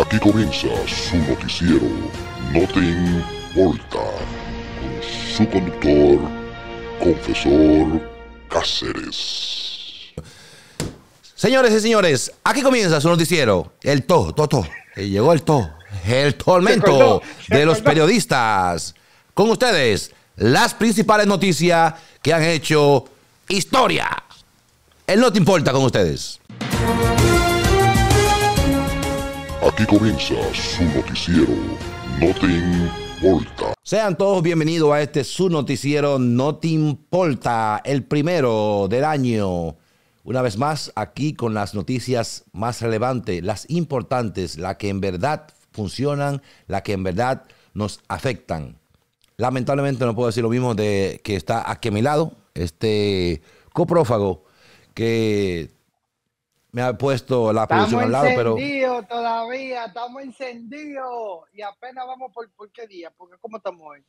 Aquí comienza su noticiero No Te Importa con su conductor, confesor Cáceres. Señores y señores, aquí comienza su noticiero, el to, toto, to. Eh, llegó el to, el tormento de los periodistas. Con ustedes, las principales noticias que han hecho historia. El no te importa con ustedes. Aquí comienza su noticiero. No te Sean todos bienvenidos a este su noticiero No te importa, el primero del año. Una vez más, aquí con las noticias más relevantes, las importantes, las que en verdad funcionan, las que en verdad nos afectan. Lamentablemente no puedo decir lo mismo de que está aquí a mi lado, este coprófago que me ha puesto la producción al lado, pero... Estamos todavía, estamos encendidos. Y apenas vamos por, qué día, porque ¿cómo estamos hoy?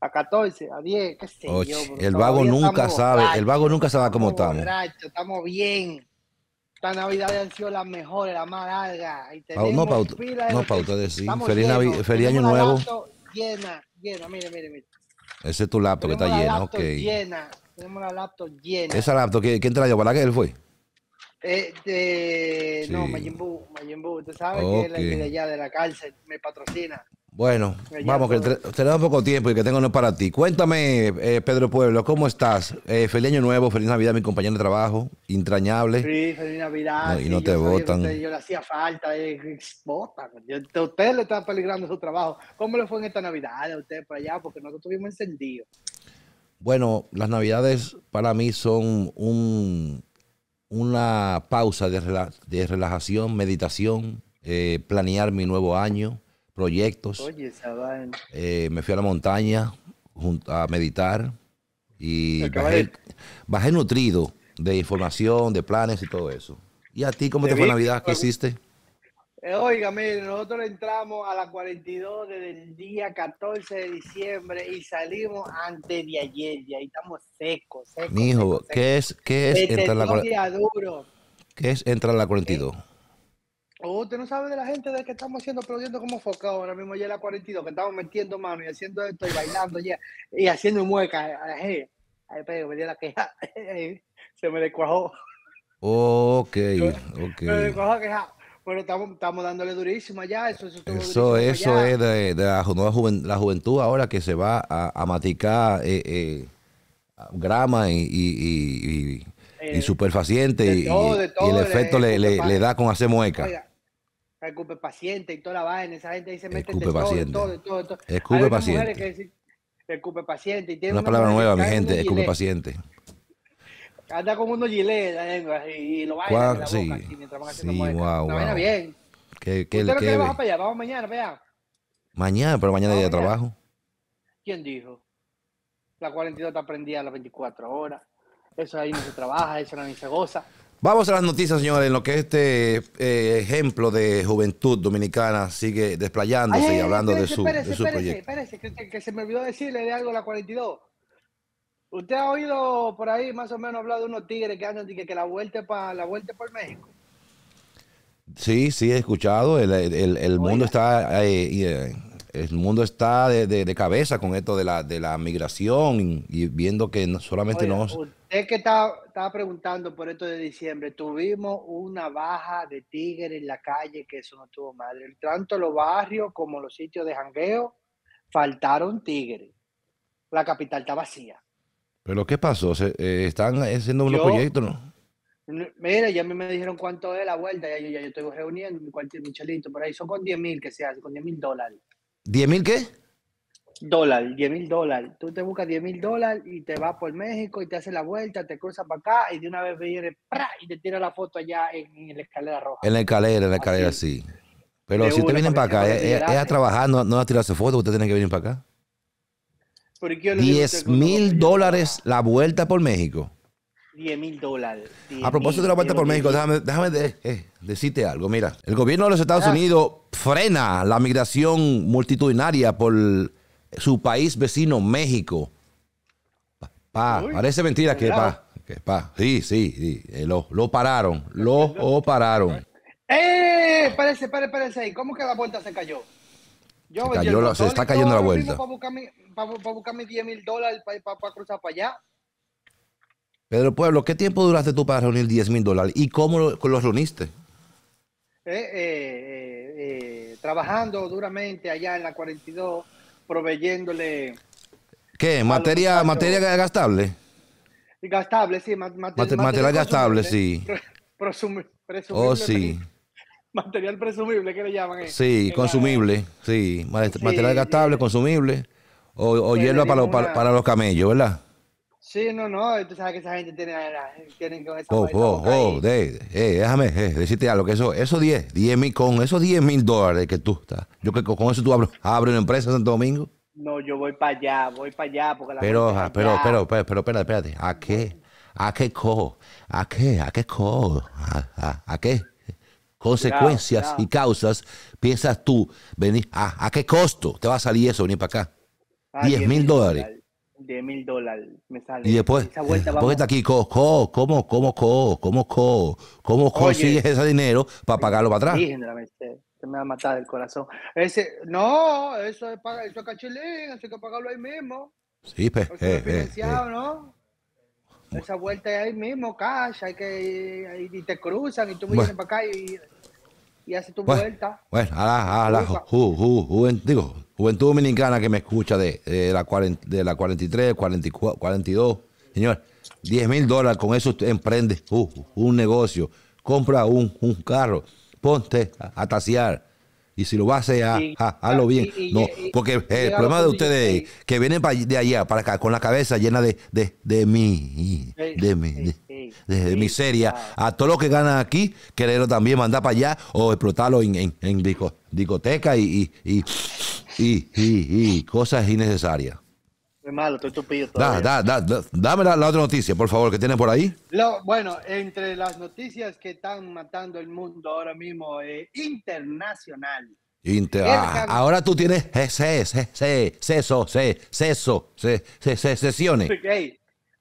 A 14, a 10, qué sé yo. El vago nunca sabe, el vago nunca sabe cómo estamos. estamos bien. Esta Navidad han sido las mejores, las más largas. no, para no, pa ustedes sí. Feliz, Navi feliz Año Nuevo. Llena, llena, mire, mire, mire. Ese es tu laptop que está la llena, ok. Llena, tenemos la laptop llena. Esa laptop, ¿quién te la llevó? ¿La él fue? Eh, No, Majin Buu, Majin sabe que es la de allá de la cárcel, me patrocina. Bueno, vamos, que tenemos poco tiempo y que tengo uno para ti. Cuéntame, eh, Pedro Pueblo, ¿cómo estás? Eh, feliz año nuevo, feliz Navidad, mi compañero de trabajo, entrañable. Sí, feliz Navidad. No, y no te votan. yo le hacía falta, votan. Eh, usted le está peligrando su trabajo. ¿Cómo le fue en esta Navidad a usted? por allá? Porque nosotros estuvimos encendidos. Bueno, las Navidades para mí son un, una pausa de, relajación, meditación, eh, planear mi nuevo año, proyectos. Eh, me fui a la montaña a meditar y bajé, nutrido de información, de planes y todo eso. ¿Y a ti cómo te, fue Navidad? ¿Qué hiciste? Eh, oiga, mire, nosotros entramos a la 42 del día 14 de diciembre y salimos antes de ayer, y ahí estamos secos, secos. hijo secos, ¿qué es, qué es este entrar la 42? ¿Qué es entrar a la 42? Eh, oh, usted no sabe de la gente de que estamos haciendo, produciendo como foca ahora mismo, ya la 42, que estamos metiendo mano y haciendo esto y bailando ya, y haciendo muecas. Eh, Ay, pero me dio la queja, se me descuajó. Ok, ok. Se me descuajó queja. Pero estamos, estamos dándole durísimo allá. Eso, eso, eso, es de, de, la, nueva la juventud ahora que se va a, a maticar eh, eh, grama y, y, y, y, eh, superfaciente y, el efecto le, le, da con hacer mueca. Oiga, escupe paciente y toda la vaina. Esa gente dice escupe paciente. todo, todo, Escupe paciente. Que una, una palabra nueva, mi gente, escupe paciente. Anda con unos gilets y, lo va a la sí, mientras van haciendo sí, guau, bien. ¿Qué, qué, ¿Usted lo que Vamos mañana vea. Mañana, pero mañana hay día de trabajo. ¿Quién dijo? La 42 está prendida a las 24 horas. Eso ahí no se trabaja, eso no se goza. Vamos a las noticias, señores, en lo que este eh, ejemplo de juventud dominicana sigue desplayándose y hablando de su, espérese, de su espérese, Espérese, que, que, se me olvidó decirle de algo a la 42. ¿Usted ha oído por ahí más o menos hablar de unos tigres que andan que, que la vuelta para la vuelta por México? Sí, sí, he escuchado. El, mundo está eh, eh, el mundo está de, cabeza con esto de la, migración y viendo que solamente nos... Usted que estaba, estaba preguntando por esto de diciembre, tuvimos una baja de tigres en la calle que eso no tuvo madre. Tanto los barrios como los sitios de jangueo faltaron tigres. La capital está vacía. ¿Pero qué pasó? Eh, ¿Están haciendo unos proyectos? ¿no? Mira, ya a me dijeron cuánto es la vuelta, ya yo, estoy reuniendo mi mucho por ahí son con 10 mil que se hace, con 10 mil dólares. ¿10 mil qué? Dólar, 10 mil dólares. Tú te buscas 10 mil dólares y te vas por México y te haces la vuelta, te cruzas para acá y de una vez viene y te tira la foto allá en, la escalera roja. En la escalera, en la escalera, sí. Pero si te vienen para acá, eh, eh, es, a trabajar, no, no a tirarse fotos, ustedes tienen que venir para acá. 10 mil dólares la vuelta por México. 10 mil dólares. A propósito de la vuelta por México, déjame, eh, decirte algo. Mira, el gobierno de los Estados ah. Unidos frena la migración multitudinaria por su país vecino, México. parece mentira que pa, que Sí, sí, eh, lo, pararon. Lo pararon. ¡Eh! Parece, parece, parece. ¿Cómo que la vuelta se cayó? se, está cayendo la vuelta. mis dólares para, cruzar para allá. Pedro Pueblo, ¿qué tiempo duraste tú para reunir 10 mil dólares y cómo los lo reuniste? Eh eh, eh, eh, trabajando duramente allá en la 42, proveyéndole. ¿Qué? ¿Materia, materia gastable? Gastable, sí. material, gastable, sí. Presupuesto oh, sí material presumible que le llaman. Eh? Sí, consumible, sí. Material gastable, consumible. O, o hierba para, para, los camellos, ¿verdad? Sí, no, no, tú sabes que esa gente tiene, que... con esa Oh, oh, oh, eh, déjame eh, decirte algo, que eso, esos 10, mil, con esos 10 mil dólares que tú estás, yo que con eso tú abres, una empresa en Santo Domingo. No, yo voy para allá, voy para allá, porque la Pero, gente pero, allá. pero, pero, pero, espérate, espérate, ¿a qué? ¿A qué cojo? ¿A qué? ¿A qué cojo? a qué? consecuencias y causas, piensas tú, venir, ¿a, ¿a, qué costo te va a salir eso venir para acá? 10 ah, mil dólares. 10 mil dólares me sale. Y después, ¿por está aquí? Co, co, ¿Cómo, cómo, co, cómo, cómo consigues ese dinero para pagarlo para atrás? Se me va a matar el corazón. Ese, no, eso es, para, eso es cachilín, así que pagarlo ahí mismo. Sí, pues. Eh, eh ¿no? Eh. Esa vuelta es ahí mismo, cash, hay que, y te cruzan y tú me vienes para acá y y hace tu vuelta. Bueno, a la, juventud, digo, juventud dominicana que me escucha de, de la, 40, de la 43, 44, 42, señor, 10 mil dólares, con eso emprende un negocio, compra un, un carro, ponte a, taciar Y si lo va a hacer, hazlo bien. no, porque el problema de ustedes es que vienen de allá para acá con la cabeza llena de, de, de mí. De mí. De, miseria, a todos los que ganan aquí, quererlo también mandar para allá o explotarlo en, discoteca y, cosas innecesarias. dame la, otra noticia, por favor, que tiene por ahí. bueno, entre las noticias que están matando el mundo ahora mismo, es eh, internacional. Ah, ahora tú tienes sesiones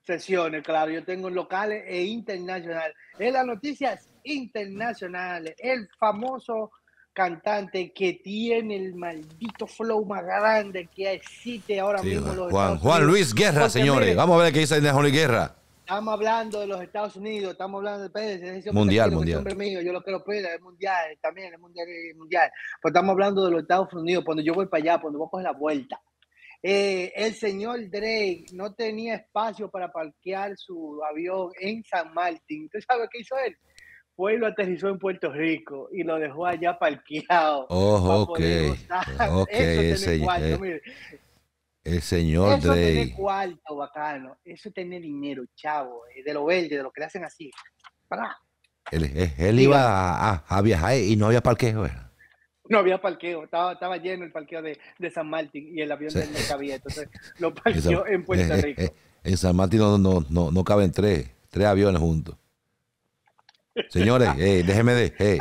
sesiones, claro. Yo tengo locales e internacionales. En las noticias internacionales, el famoso cantante que tiene el maldito flow más grande que existe ahora mismo. Juan, Juan Luis Guerra, señores. vamos a ver qué dice Juan Guerra. Estamos hablando de los Estados Unidos, estamos hablando de mundial, mundial. mío, yo lo quiero pedir, es mundial, también es mundial, mundial. Pero estamos hablando de los Estados Unidos, cuando yo voy para allá, cuando voy a la vuelta. Eh, el señor Drake no tenía espacio para parquear su avión en San Martín. ¿Entonces sabes qué hizo él? Fue y lo aterrizó en Puerto Rico y lo dejó allá parqueado. Ojo oh, ok. Ok, ese, eh, el señor eso Drake. Eso cuarto, bacano. Eso tiene dinero, chavo. Eh, de lo verde, de lo que le hacen así. Él, iba a, viajar y no había parqueo, no había parqueo, estaba, lleno el parqueo de, San Martín y el avión no cabía, entonces lo parqueó en Puerto Rico. En San Martín no, no, caben tres, aviones juntos. Señores, eh, déjeme de... Eh,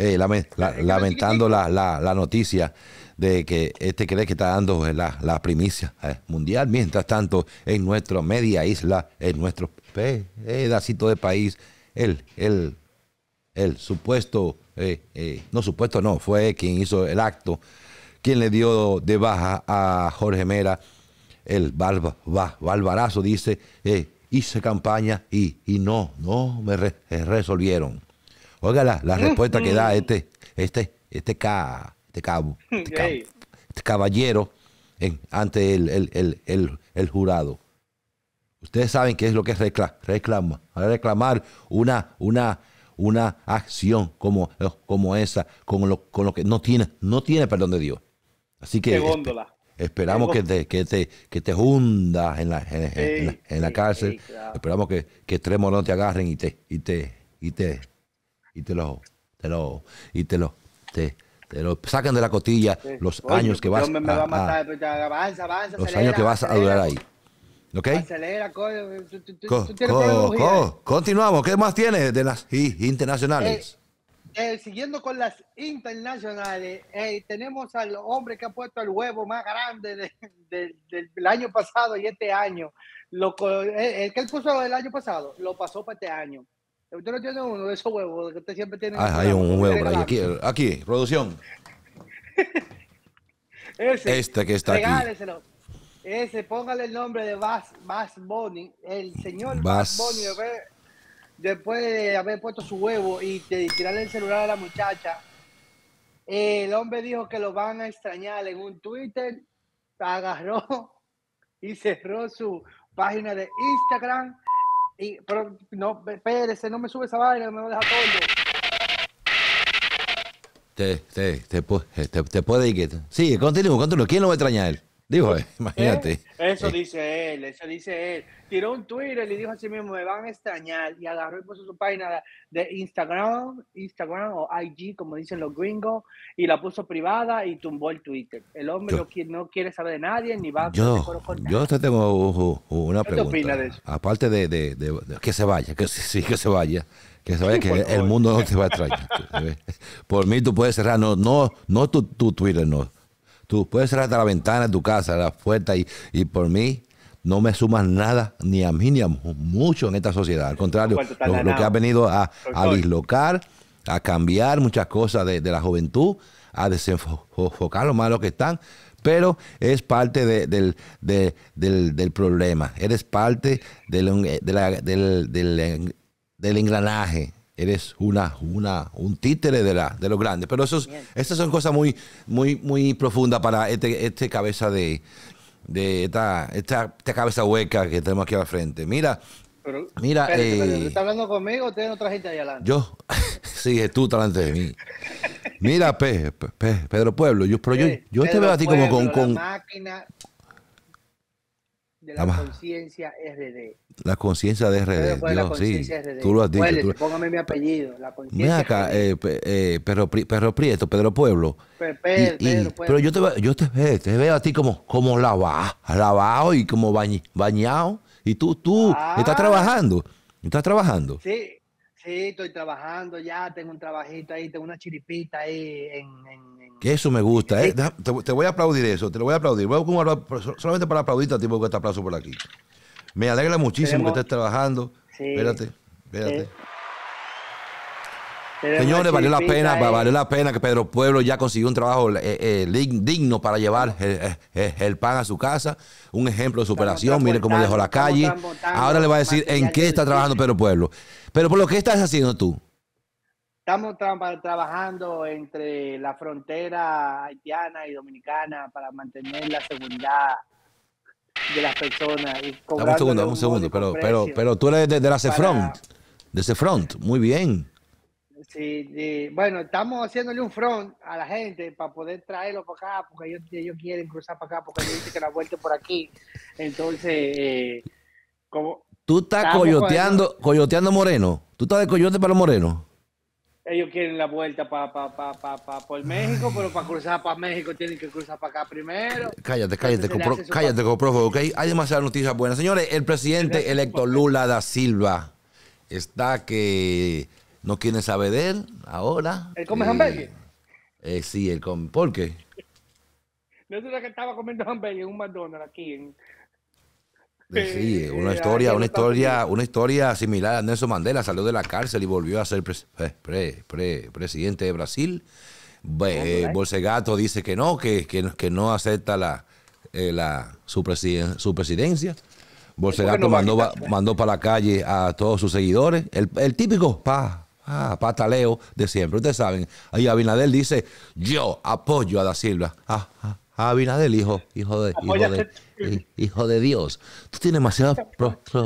eh, lamentando la, noticia de que este cree que está dando la, primicia mundial. Mientras tanto, en nuestra media isla, en nuestro pedacito de país, el, el, el supuesto eh, eh, no, supuesto no, fue quien hizo el acto, quien le dio de baja a Jorge Mera el barbarazo va, dice, eh, hice campaña y, no, no me resolvieron. Oiga la, respuesta que da mm. este, este, este, ca, este cabo, este, este, caballero ante el, jurado. Ustedes saben qué es lo que reclama, reclamar una, una una acción como, eh, como esa, con lo, con lo que no tiene, no tiene perdón de Dios. Así que esperamos que te, que te, que te hundas en la, en, la, cárcel. Esperamos que, que no te agarren y te, y te, y te, y te lo, te y te lo, te, lo sacan de la cotilla los años que vas los años que vas a durar ahí. Continuamos. ¿Qué más tiene de las internacionales? Eh, eh, siguiendo con las internacionales, eh, tenemos al hombre que ha puesto el huevo más grande del año pasado y este año. Lo, el, que él puso el año pasado lo pasó para este año. Usted no tiene uno de esos huevos que usted siempre tiene. Ah, hay un, huevo por ahí. Aquí, producción. este que está aquí. Ese, póngale el nombre de Bass, Bunny. El señor Bass, Bunny, después de haber puesto su huevo y tirarle el celular a la muchacha, el hombre dijo que lo van a extrañar en un Twitter, agarró y cerró su página de Instagram. Y, pero no, espérese, no me sube esa vaina, me lo deja todo. Te, te, te, te, te puede ir. Sigue, continúa, continúa. ¿Quién lo va a extrañar? Dijo, eh, imagínate. Eso eh. dice él, eso dice él. Tiró un Twitter y dijo así mismo, me van a extrañar. Y agarró y puso su página de Instagram, Instagram o IG, como dicen los gringos, y la puso privada y tumbó el Twitter. El hombre no, quiere, saber de nadie ni va yo, a... Yo te tengo una pregunta. ¿Qué opinas de eso? Aparte de, que se vaya, que sí, que se vaya. Que se vaya, que el, mundo no te va a extrañar. Por mí tú puedes cerrar, no, no, no tu Twitter, no Tú puedes cerrar hasta la ventana de tu casa, la puerta, y, por mí no me sumas nada, ni a mí ni a mucho en esta sociedad. Al contrario, lo, que ha venido a, dislocar, a cambiar muchas cosas de, la juventud, a desenfocar lo malo que están pero es parte del, del, problema, eres parte del, eh, del, engranaje eres una, una, un títere de, la, de los grandes. Pero eso estas son cosas muy, muy, muy profundas para este, este cabeza de, de esta, esta, cabeza hueca que tenemos aquí al frente. Mira, mira. Eh, hablando conmigo o tienes otra gente allá adelante? Yo, sí, es tú delante de mí. Mira, Pedro Pueblo, yo, te veo a ti como con, de la conciencia RD. La conciencia de RD, sí. RD. Tú lo has dicho. Póngame mi apellido, la conciencia. acá, eh, eh, Pedro, Prieto, Pedro Pueblo. Pero, pero yo, te, yo te, te, veo a ti como, como lavado, lavado y como bañ, bañado. Y tú, tú, ah. estás trabajando. ¿Estás trabajando? Sí, sí, estoy trabajando ya. Tengo un trabajito ahí, tengo una chiripita ahí en que eso me gusta, ¿eh? Eh, te, voy a aplaudir eso, te lo voy a aplaudir. Voy a, solamente para aplaudirte a que porque aplauso por aquí. Me alegra muchísimo que estés trabajando. espérate, espérate. Señores, valió la pena, eh. valió la pena que Pedro Pueblo ya consiguió un trabajo digno para llevar el, pan a su casa. Un ejemplo de superación, mire cómo dejó la calle. Ahora le va a decir en qué está trabajando Pedro Pueblo. Pero por lo que estás haciendo tú, Estamos trabajando entre la frontera haitiana y dominicana para mantener la seguridad de las personas. Y dame un segundo, un segundo, pero, pero, tú eres de, la Cefront, de Cefront, muy bien. Sí, bueno, estamos haciéndole un front a la gente para poder traerlo para acá, porque ellos, quieren cruzar para acá, porque ellos dicen que la vuelta por aquí. Entonces, eh, como... Tú estás coyoteando, coyoteando moreno, tú estás de coyote para los morenos ellos quieren la vuelta pa, pa, pa, por México, pero para cruzar para México tienen que cruzar para acá primero. Cállate, cállate, compro, cállate, ¿ok? Hay demasiadas noticias buenas. Señores, el presidente electo Lula da Silva está que no quiere saber de él ahora. ¿Él come eh, Eh, sí, él come. ¿Por qué? No es que estaba comiendo hamburgues en un McDonald's aquí en, Sí, una historia, una historia, una historia similar a Nelson Mandela, salió de la cárcel y volvió a ser eh, presidente de Brasil. Bolsegato dice que no, que, que, no acepta la, eh, la, su, presidencia. Bolsegato mandó, para la calle a todos sus seguidores. El, típico pa, pataleo de siempre. Ustedes saben, ahí Abinader dice, yo apoyo a Da Silva. Ah, ah. Abinadel, ah, hijo, hijo de, hijo de, hijo de Dios. Tú tienes demasiados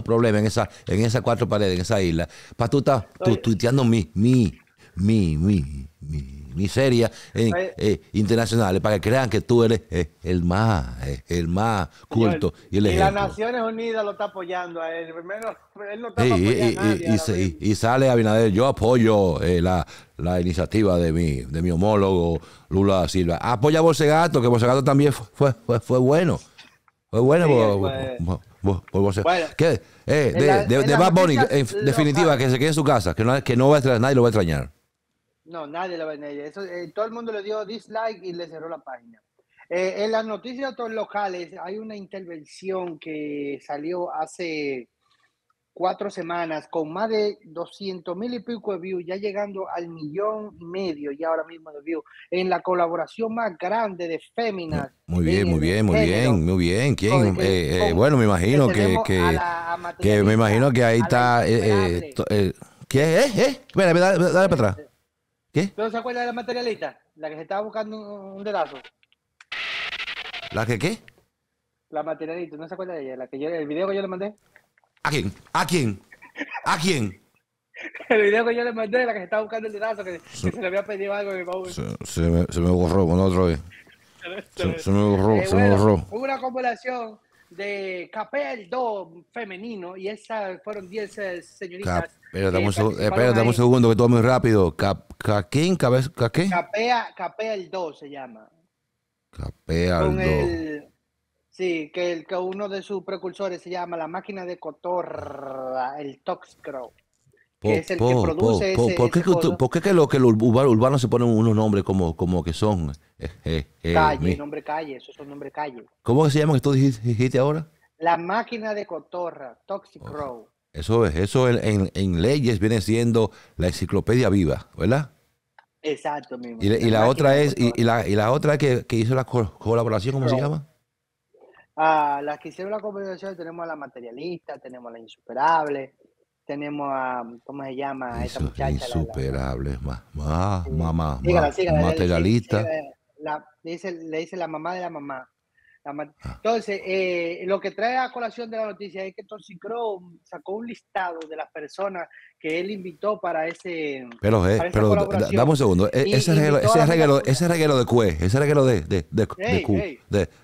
problemas en esa, en esas cuatro paredes, en esa isla. Pa tú estás tuiteando mi, mi, mi, mi, mi miseria eh, internacionales para que crean que tú eres eh, el más, eh, el más culto. y, el las Naciones Unidas lo está apoyando a él. no está y, y, sale Abinader, yo apoyo la, iniciativa de mi, de mi homólogo Lula Silva. Apoya a Bolsegato, que Bolsegato también fue, fue, bueno. Fue bueno. de, de, en definitiva, que se quede en su casa, que no, que no va nadie lo va a extrañar. No, nadie lo va Eso, eh, todo el mundo le dio dislike y le cerró la página. Eh, en las noticias locales hay una intervención que salió hace cuatro semanas con más de 200 mil y pico de views, ya llegando al millón y medio y ahora mismo de views, en la colaboración más grande de Féminas. Muy bien, muy bien, muy bien, muy bien. ¿Quién? Eh, bueno, me imagino que, me imagino que ahí está... ¿Qué es? dale para atrás. ¿Qué? ¿Tú se acuerda de la materialista? La que se estaba buscando un, dedazo. ¿La que qué? La materialista, ¿no se acuerda de ella? La que el video que yo le mandé. ¿A quién? ¿A quién? ¿A quién? el video que yo le mandé, la que se estaba buscando el dedazo, que, se, le había pedido algo en el Se, me, se me borró, bueno, otra vez. se, me borró, eh, se me borró. Hubo una acumulación de Do femenino y estas fueron 10 eh, señoritas. Pero damos un segundo que todo muy rápido. Cap, ¿Caquín? ¿Caqué? Capea, Do se llama. Capea Sí, que, el, que uno de sus precursores se llama la máquina de cotorra, el Toxcrow. ¿Por qué, que, ¿por que, lo, que los urbanos se ponen unos nombres como, como que son? Eh, eh, eh, calle, nombre calle, esos son nombres calle. ¿Cómo se llama que tú dijiste, ahora? La máquina de cotorra, Toxic oh, Row. Eso es, eso en, leyes viene siendo la enciclopedia viva, ¿verdad? Exacto, mismo. Y, la, otra es, y, la, otra que, hizo la colaboración, ¿cómo se llama? Ah, las que hicieron la colaboración tenemos a la materialista, tenemos a la insuperable, tenemos a, ¿cómo se llama? esa muchacha. Insuperable, mamá, mamá, mamá, materialista. Eh, le, dice, le dice la mamá de la mamá. Ah. Entonces, eh, lo que trae a colación de la noticia es que Toxic sacó un listado de las personas que él invitó para ese. Pero, eh, pero dame un segundo. ese, reguero, ese, reguero, de cue, ese reguero de, de, de,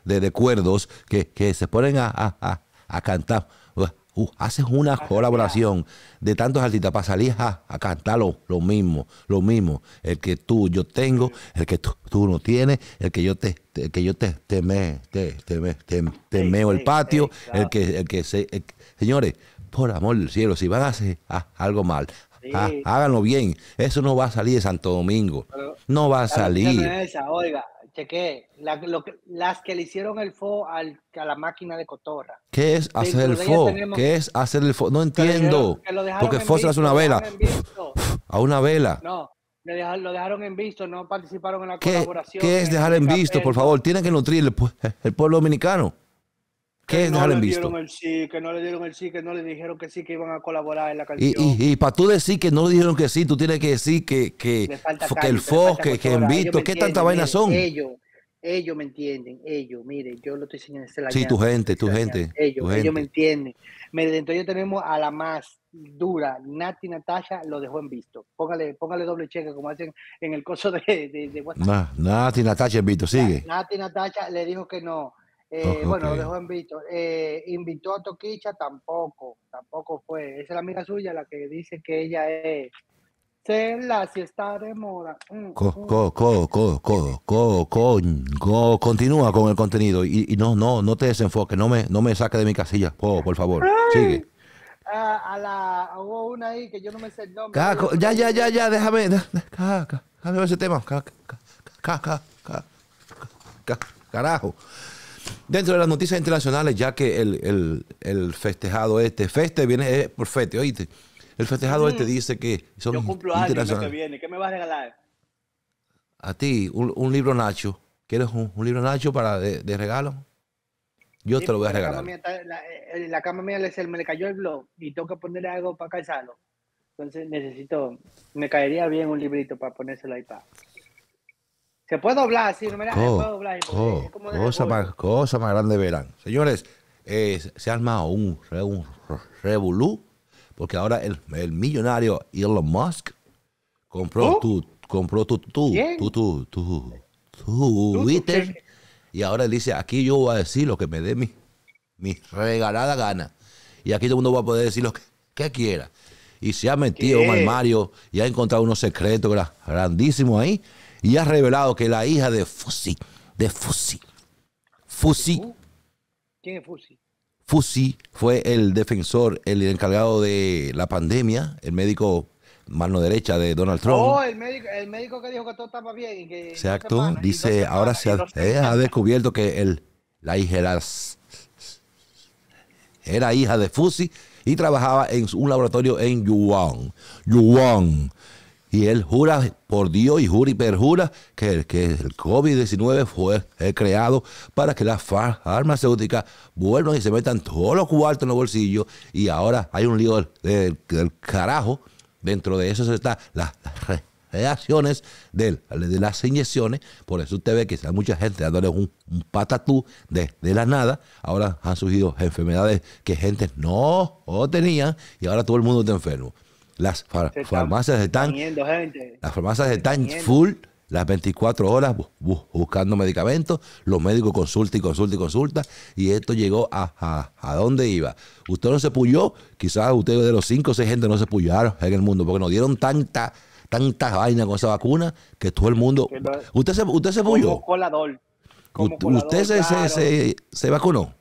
de, de, cuerdos que, que se ponen a, a, a cantar Uh, haces una colaboración de tantos artistas para salir a, cantarlo cantar lo, mismo, lo mismo, el que tú yo tengo, el que tú, no tienes, el que yo te, que yo te temeo te, te, el patio, el que el se señores, por amor del cielo, si van a hacer ah, algo mal, ah, háganlo bien. Eso no va a salir de Santo Domingo. no va a salir que las que le hicieron el fo al, a la máquina de cotorra. ¿Qué es hacer el fo? ¿Qué es hacer el fo? No entiendo. porque fo se hace una vela. A una vela. No, lo dejaron en visto, no participaron en la colaboración. ¿Qué es dejar en, visto? Por favor, tiene que nutrirle el pueblo dominicano que no le visto? el sí, que no le dieron el sí, que no le dijeron que sí, que iban a colaborar en la canción. Y, para tú decir que no le dijeron que sí, tú tienes que decir que, que, el Fox, que, en visto ¿qué tanta vaina son? Ellos, ellos me entienden, ellos, mire, yo lo estoy enseñando. Este sí, tu gente, tu este gente. Ellos, ellos me entienden. Mire, entonces tenemos a la más dura, Nati Natasha lo dejó en visto. Póngale, póngale doble cheque como hacen en el coso de, de, WhatsApp. Nati Natasha en visto, sigue. Nati Natasha le dijo que no. Eh, Bueno, lo dejó en eh, invitó a Toquicha, tampoco, tampoco fue. Esa es la amiga suya la que dice que ella es. Cela, si está de moda. Mm, mm. co, co, co, co, co, co, co, co, continúa con el contenido y, y, no, no, no te desenfoques no me, no me saque de mi casilla, por favor, sigue. Ah, a la, hubo una ahí que yo no me sé el nombre. ya, ya, ya, ya, déjame, déjame ese tema, caca, caca, caca, carajo. Dentro de las noticias internacionales, ya que el, festejado este, feste viene eh, por feste, oíste. El festejado este dice que son Yo cumplo años que viene, ¿qué me vas a regalar? A ti, un, libro Nacho. ¿Quieres un, libro Nacho para de, regalo? Yo te lo voy a regalar. Eh, eh, la cama, mía la, cama mía me le cayó el blog y tengo que poner algo para calzarlo. Entonces necesito, me caería bien un librito para ponérselo ahí para... Se puede doblar, sí, no me la puedo doblar. cosa, más, cosa más grande verán. Señores, se ha armado un, revolú porque ahora el, millonario Elon Musk compró ¿Oh? tu compró tu Twitter y ahora él dice aquí yo voy a decir lo que me dé mi, mi regalada gana y aquí todo el mundo va a poder decir lo que, que quiera y se ha metido en un armario y ha encontrado unos secretos grandísimos ahí y ha revelado que la hija de Fusi, de Fusi, Fusi. ¿Quién es Fusi? Fusi fue el defensor, el encargado de la pandemia, el médico mano derecha de Donald Trump. Oh, el médico, el médico que dijo que todo estaba bien y que... Exacto, dice, ahora se ha, eh, descubierto que el, la hija era, era hija de Fusi y trabajaba en un laboratorio en Yuan. Yuan y él jura por Dios y jura y perjura que el, que el COVID-19 fue creado para que las farmacéuticas vuelvan y se metan todos los cuartos en los bolsillos. Y ahora hay un lío del, carajo. Dentro de eso están las reacciones de, las inyecciones. Por eso usted ve que hay mucha gente dándole un, patatú de, de, la nada. Ahora han surgido enfermedades que gente no tenía y ahora todo el mundo está enfermo. Las farmacias están, las farmacias están full las 24 horas buscando medicamentos, los médicos consultan y consultan y consultan, y esto llegó a, a, dónde iba. Usted no se puyó, quizás usted de los 5 o 6 gente no se puyaron en el mundo, porque nos dieron tanta, tanta vaina con esa vacuna que todo el mundo... ¿Usted se, usted se puyó? Colador, ¿Usted se, vacunó?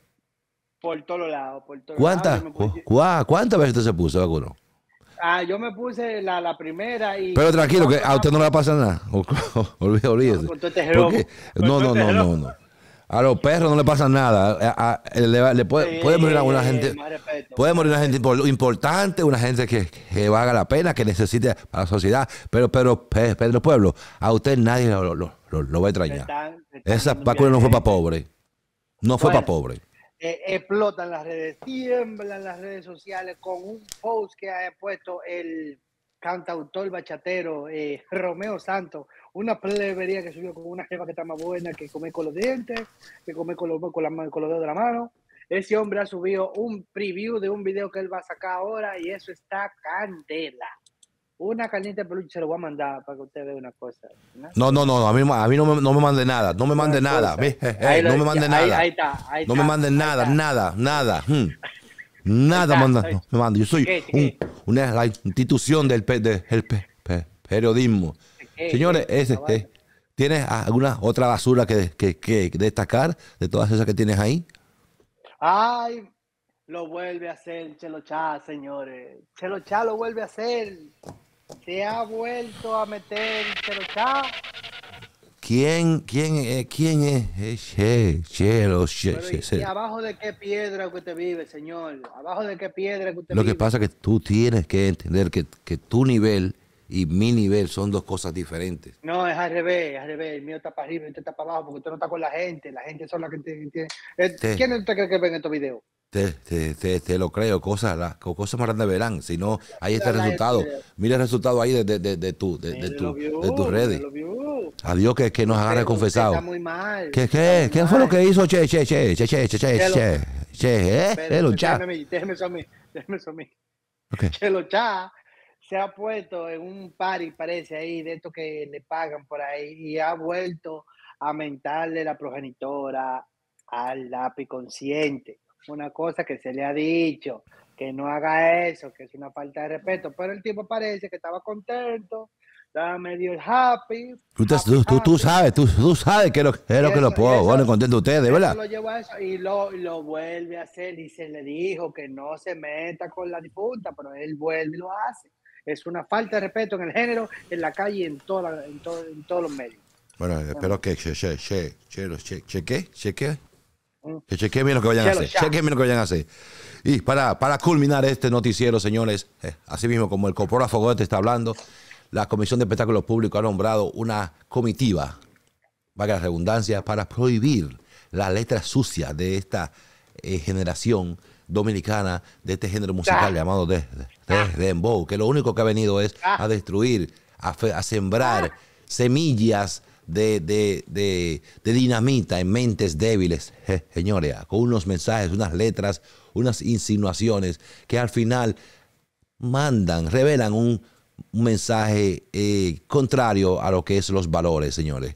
Por todos lados, por todos ¿Cuántas, ¿Cuántas veces usted se puso vacunó? Ah, yo me puse la, la primera y... Pero tranquilo, que a usted no le va nada. Olvídese. Este este no, no, no, no, A los perros no le pasa nada. le, puede, morir a una gente. Puede morir una gente importante, una gente que, valga la pena, que necesite para la sociedad. Pero, pero Pedro Pueblo, a usted nadie lo, va a extrañar. Esa vacuna no fue para pobre. No fue para pobre. Eh, explotan las redes, tiemblan las redes sociales con un post que ha puesto el cantautor bachatero eh, Romeo Santos, una plebería que subió con una jefa que está más buena que come con los dientes, que come con, con los dedos de la mano. Ese hombre ha subido un preview de un video que él va a sacar ahora y eso está candela una caliente de peluche se lo voy a mandar para que usted vea una cosa. No, no, no, no a mí, no, me, no, me, mande nada, no me mande nada, no me mande hmm. nada. Ahí, ahí está, no me manden nada, nada, nada, nada. me Yo soy una institución del, de, periodismo. Señores, ese, eh, ¿tienes alguna otra basura que, que, destacar de todas esas que tienes ahí? Ay, lo vuelve a hacer Chelo señores. Chelo lo vuelve a hacer. Se ha vuelto a meter Cherocha. ¿Quién, quién, eh, quién es eh, Che, abajo de qué piedra que usted vive, señor? ¿Abajo de qué piedra que usted vive? Lo que pasa es que tú tienes que entender que, que tu nivel y mi nivel son dos cosas diferentes. No, es al revés, es al revés. El mío está para arriba el usted está para abajo porque usted no está con la gente. La gente son la que tiene. ¿Quién usted cree que ven estos videos? Te, te, te, lo creo, cosas, cosas más grandes verán. Si no, ahí está el resultado. Este Mira el resultado ahí de, de, de, de tu, de, tu, de tus redes. Adiós que, que nos agarre confesado. ¿Qué, qué, qué fue lo que hizo Che, Che, Che, Che, Che, Che, Che, Che, Che, eh? Déjeme eso a mí, déjeme eso a mí. se ha puesto en un party, parece ahí, de esto que le pagan por ahí, y ha vuelto a mentarle la progenitora al lápiz consciente una cosa que se le ha dicho, que no haga eso, que es una falta de respeto. Pero el tipo parece que estaba contento, estaba medio happy. tú, sabes, tú, sabes que es lo, que lo puedo, bueno, contento ustedes, ¿verdad? Lo y lo, vuelve a hacer y se le dijo que no se meta con la disputa, pero él vuelve y lo hace. Es una falta de respeto en el género, en la calle y en, todos los medios. Bueno, espero que cheque, cheque, cheque, chequen bien lo que vayan a hacer. Chequen bien lo que vayan a hacer. Y para, culminar este noticiero, señores, eh, así mismo como el corporal te este está hablando, la Comisión de Espectáculos Públicos ha nombrado una comitiva, valga la redundancia, para prohibir la letra sucia de esta eh, generación dominicana, de este género musical ah. llamado de, de, ah. Dembow, que lo único que ha venido es ah. a destruir, a, sembrar semillas de, dinamita en mentes débiles, señores, con unos mensajes, unas letras, unas insinuaciones que al final mandan, revelan un, mensaje eh, contrario a lo que es los valores, señores.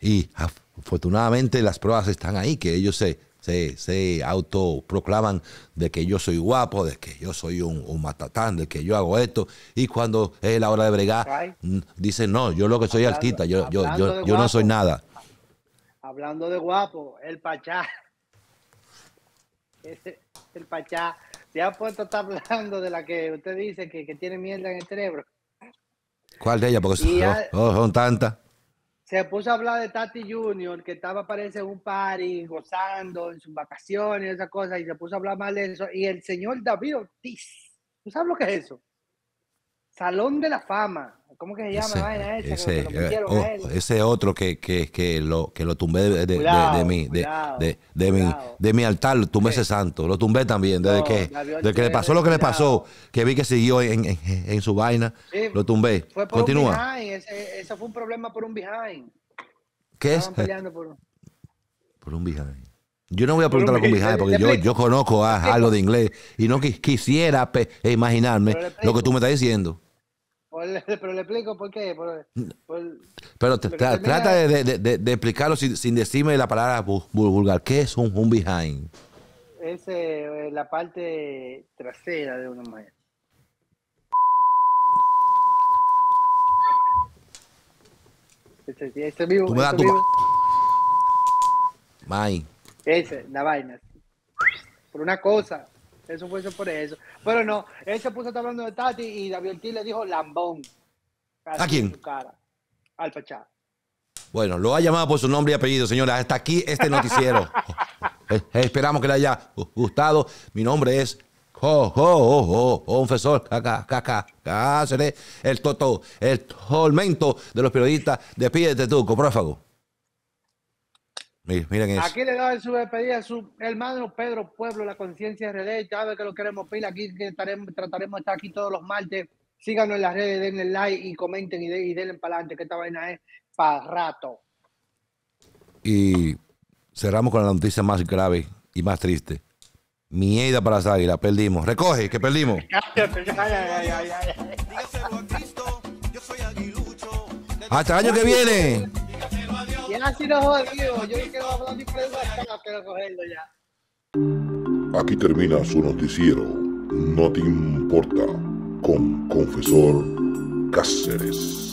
Y afortunadamente las pruebas están ahí, que ellos se, se, se autoproclaman de que yo soy guapo, de que yo soy un, matatán, de que yo hago esto. Y cuando es la hora de bregar, dicen, no, yo lo que soy artista, yo, yo, no soy nada. Hablando de guapo, el Pachá. El Pachá. Se ha puesto a hablando de la que usted dice que, tiene mierda en el cerebro. ¿Cuál de ella? Porque oh, son tantas se puso a hablar de Tati Junior, que estaba, parece, en un party, gozando en sus vacaciones, y esa cosa, y se puso a hablar mal de eso. Y el señor David Ortiz, ¿tú sabes lo que es eso? Salón de la Fama, ¿Cómo que se llama ese, vaina eh, oh, Ese, otro que, que, que, lo, que lo tumbé de, de, de, mi, de, de, de mi altar, lo tumbé ese santo. Lo tumbé también. Desde, que, desde que le pasó lo que le pasó, que vi que siguió en, en, su vaina, lo tumbé. Fue por Continúa. Un Ese, fue un problema por un behind. ¿Qué es? por... un behind. Yo no voy a preguntarlo con behind porque yo, yo conozco a algo de inglés y no quisiera imaginarme lo que tú me estás diciendo. pero le explico por qué. pero, trata de, explicarlo sin, decirme la palabra vulgar. ¿Qué es un, behind? Es eh, la parte trasera de una mujer. Ese, ese mismo. Tú me das tu. Ese, la vaina. Por una cosa. Eso fue por eso. Pero no, él se puso hablando de Tati y David Ortiz le dijo lambón. ¿A quién? al Pachá. Bueno, lo ha llamado por su nombre y apellido, señora. Hasta aquí este noticiero. Eh, eh, esperamos que le haya gustado. Mi nombre es confesor, caca, caca, cáceres, el toto, el tormento de los periodistas. Despídete tú, coprófago. Aquí le da su despedida a su hermano Pedro Pueblo, la conciencia RD. Sabe que lo queremos pila aquí, trataremos de estar aquí todos los martes. Síganos en las redes, denle like y comenten y, denle para adelante, que esta vaina es para rato. Y cerramos con la noticia más grave y más triste. mieda para las águilas, perdimos. Recoge, que perdimos. Hasta el año que viene. Aquí termina su noticiero. No te importa con Confesor Cáceres.